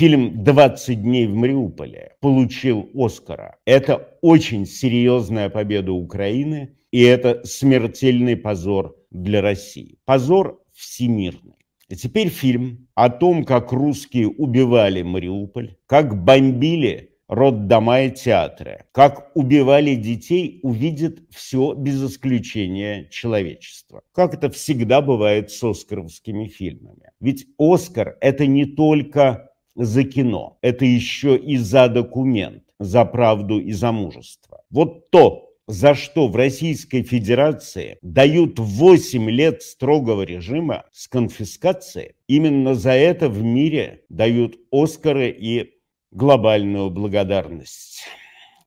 Фильм «20 дней в Мариуполе» получил Оскара. Это очень серьезная победа Украины, и это смертельный позор для России. Позор всемирный. И теперь фильм о том, как русские убивали Мариуполь, как бомбили роддома и театры, как убивали детей, увидит все без исключения человечество. Как это всегда бывает с оскаровскими фильмами. Ведь Оскар – это не только за кино. Это еще и за документ, за правду и за мужество. Вот то, за что в Российской Федерации дают 8 лет строгого режима с конфискацией, именно за это в мире дают Оскары и глобальную благодарность.